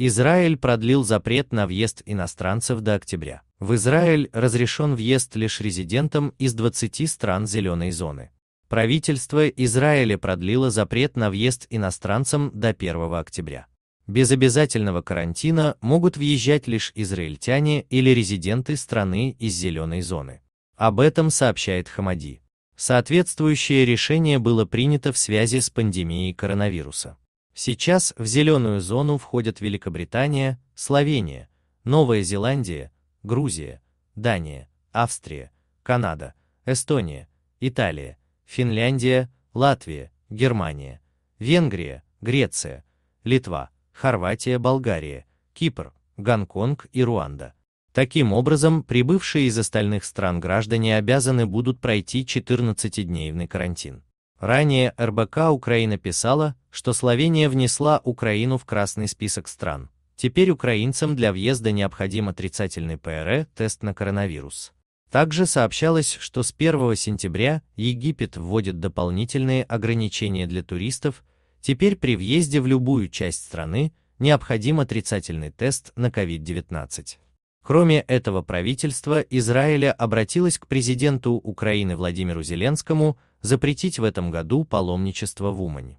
Израиль продлил запрет на въезд иностранцев до октября. В Израиль разрешен въезд лишь резидентам из 20 стран зеленой зоны. Правительство Израиля продлило запрет на въезд иностранцам до 1 октября. Без обязательного карантина могут въезжать лишь израильтяне или резиденты страны из зеленой зоны. Об этом сообщает Хамади. Соответствующее решение было принято в связи с пандемией коронавируса. Сейчас в зеленую зону входят Великобритания, Словения, Новая Зеландия, Грузия, Дания, Австрия, Канада, Эстония, Италия, Финляндия, Латвия, Германия, Венгрия, Греция, Литва, Хорватия, Болгария, Кипр, Гонконг и Руанда. Таким образом, прибывшие из остальных стран граждане обязаны будут пройти 14-дневный карантин. Ранее РБК Украина писала, что Словения внесла Украину в красный список стран. Теперь украинцам для въезда необходим отрицательный ПРЭ-тест на коронавирус. Также сообщалось, что с 1 сентября Египет вводит дополнительные ограничения для туристов, теперь при въезде в любую часть страны необходим отрицательный тест на COVID-19. Кроме этого, правительство Израиля обратилось к президенту Украины Владимиру Зеленскому запретить в этом году паломничество в Умань.